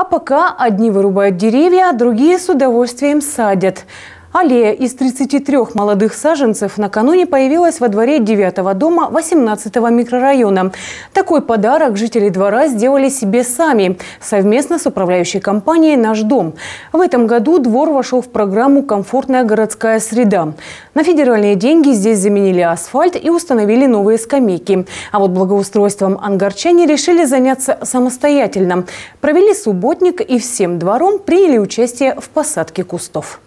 А пока одни вырубают деревья, а другие с удовольствием садят. Аллея из 33 молодых саженцев накануне появилась во дворе 9 дома 18 микрорайона. Такой подарок жители двора сделали себе сами, совместно с управляющей компанией «Наш дом». В этом году двор вошел в программу «Комфортная городская среда». На федеральные деньги здесь заменили асфальт и установили новые скамейки. А вот благоустройством ангарчане решили заняться самостоятельно. Провели субботник и всем двором приняли участие в посадке кустов.